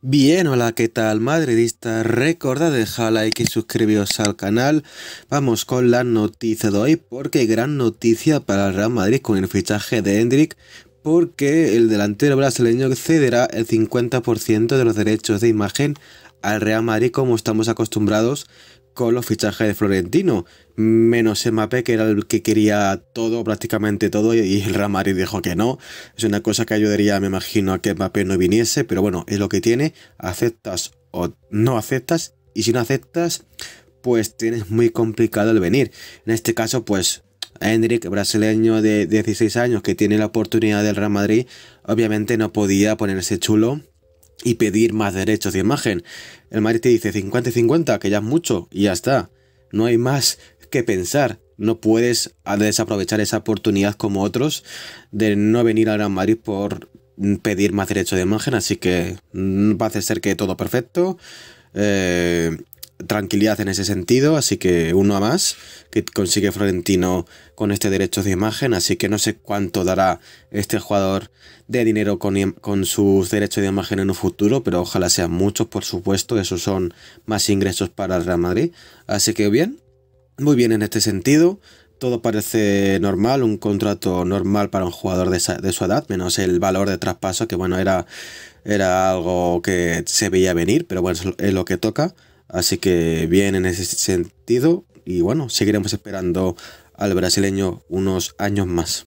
Bien, hola, ¿qué tal madridistas, Recordad dejar like y suscribiros al canal. Vamos con la noticia de hoy, porque gran noticia para el Real Madrid con el fichaje de Hendrik, porque el delantero brasileño cederá el 50% de los derechos de imagen al Real Madrid como estamos acostumbrados con los fichajes de Florentino, menos el MAPE que era el que quería todo, prácticamente todo, y el Real Madrid dijo que no. Es una cosa que ayudaría, me imagino, a que Mbappé no viniese, pero bueno, es lo que tiene, aceptas o no aceptas, y si no aceptas, pues tienes muy complicado el venir. En este caso, pues Hendrik, brasileño de 16 años que tiene la oportunidad del Real Madrid, obviamente no podía ponerse chulo y pedir más derechos de imagen. El Madrid te dice 50 y 50, que ya es mucho, y ya está. No hay más que pensar. No puedes desaprovechar esa oportunidad como otros de no venir al Gran Madrid por pedir más derechos de imagen, así que parece mm, ser que todo perfecto. Eh, tranquilidad en ese sentido, así que uno a más que consigue Florentino con este derecho de imagen, así que no sé cuánto dará este jugador de dinero con, sus derechos de imagen en un futuro, pero ojalá sean muchos, por supuesto, esos son más ingresos para el Real Madrid, así que bien, muy bien en este sentido, todo parece normal, un contrato normal para un jugador de, su edad, menos el valor de traspaso, que bueno, era, era algo que se veía venir, pero bueno, es lo que toca. Así que bien en ese sentido y bueno, seguiremos esperando al brasileño unos años más.